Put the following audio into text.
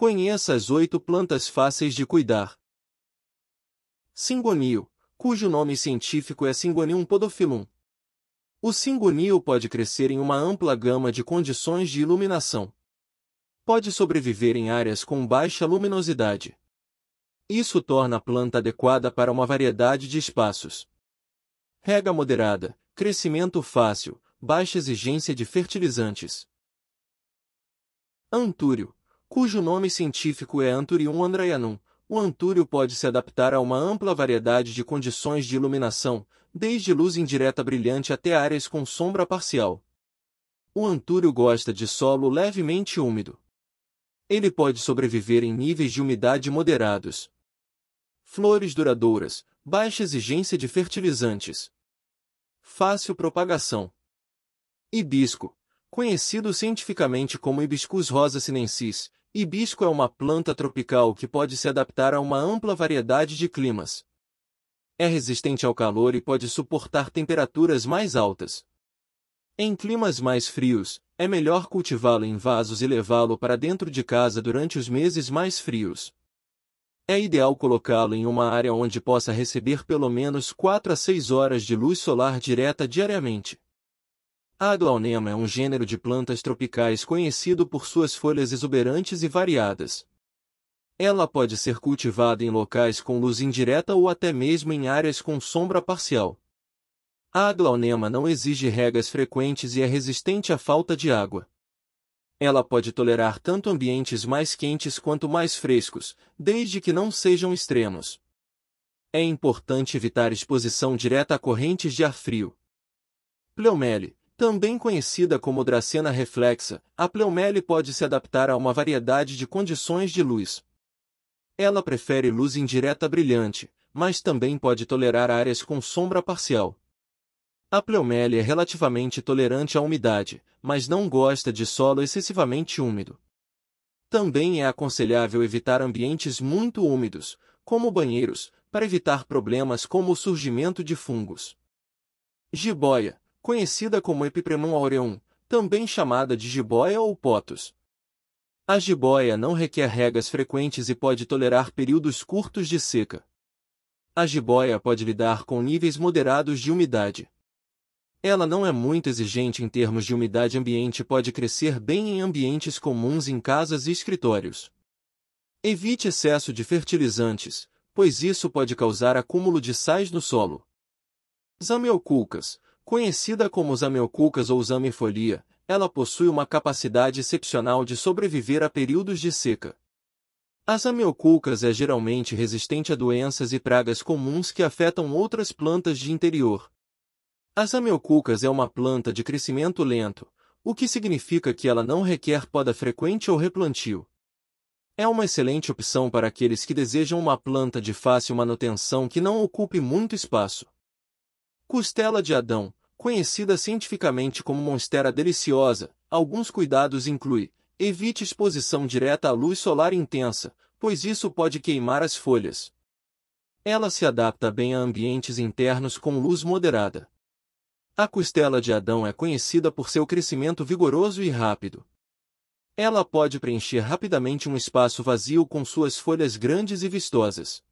Conheça as oito plantas fáceis de cuidar. Singonio, cujo nome científico é Syngonium podophyllum. O singonio pode crescer em uma ampla gama de condições de iluminação. Pode sobreviver em áreas com baixa luminosidade. Isso torna a planta adequada para uma variedade de espaços. Rega moderada, crescimento fácil, baixa exigência de fertilizantes. Antúrio, cujo nome científico é Anthurium andraianum. O antúrio pode se adaptar a uma ampla variedade de condições de iluminação, desde luz indireta brilhante até áreas com sombra parcial. O antúrio gosta de solo levemente úmido. Ele pode sobreviver em níveis de umidade moderados. Flores duradouras, baixa exigência de fertilizantes. Fácil propagação. Hibisco, conhecido cientificamente como Hibiscus rosa sinensis, Hibisco é uma planta tropical que pode se adaptar a uma ampla variedade de climas. É resistente ao calor e pode suportar temperaturas mais altas. Em climas mais frios, é melhor cultivá-lo em vasos e levá-lo para dentro de casa durante os meses mais frios. É ideal colocá-lo em uma área onde possa receber pelo menos 4 a 6 horas de luz solar direta diariamente. A adualnema é um gênero de plantas tropicais conhecido por suas folhas exuberantes e variadas. Ela pode ser cultivada em locais com luz indireta ou até mesmo em áreas com sombra parcial. A adualnema não exige regas frequentes e é resistente à falta de água. Ela pode tolerar tanto ambientes mais quentes quanto mais frescos, desde que não sejam extremos. É importante evitar exposição direta a correntes de ar frio. Pleomele também conhecida como dracena reflexa, a pleomele pode se adaptar a uma variedade de condições de luz. Ela prefere luz indireta brilhante, mas também pode tolerar áreas com sombra parcial. A pleomele é relativamente tolerante à umidade, mas não gosta de solo excessivamente úmido. Também é aconselhável evitar ambientes muito úmidos, como banheiros, para evitar problemas como o surgimento de fungos. Jiboia, conhecida como Epipremum aureum, também chamada de jiboia ou potos. A jiboia não requer regas frequentes e pode tolerar períodos curtos de seca. A jiboia pode lidar com níveis moderados de umidade. Ela não é muito exigente em termos de umidade ambiente e pode crescer bem em ambientes comuns em casas e escritórios. Evite excesso de fertilizantes, pois isso pode causar acúmulo de sais no solo. Zameoculcas, Conhecida como Zameuculcas ou Zamenfolia, ela possui uma capacidade excepcional de sobreviver a períodos de seca. A Zameuculcas é geralmente resistente a doenças e pragas comuns que afetam outras plantas de interior. A Zameuculcas é uma planta de crescimento lento, o que significa que ela não requer poda frequente ou replantio. É uma excelente opção para aqueles que desejam uma planta de fácil manutenção que não ocupe muito espaço. Costela de Adão conhecida cientificamente como monstera deliciosa, alguns cuidados incluem evite exposição direta à luz solar intensa, pois isso pode queimar as folhas. Ela se adapta bem a ambientes internos com luz moderada. A costela de Adão é conhecida por seu crescimento vigoroso e rápido. Ela pode preencher rapidamente um espaço vazio com suas folhas grandes e vistosas.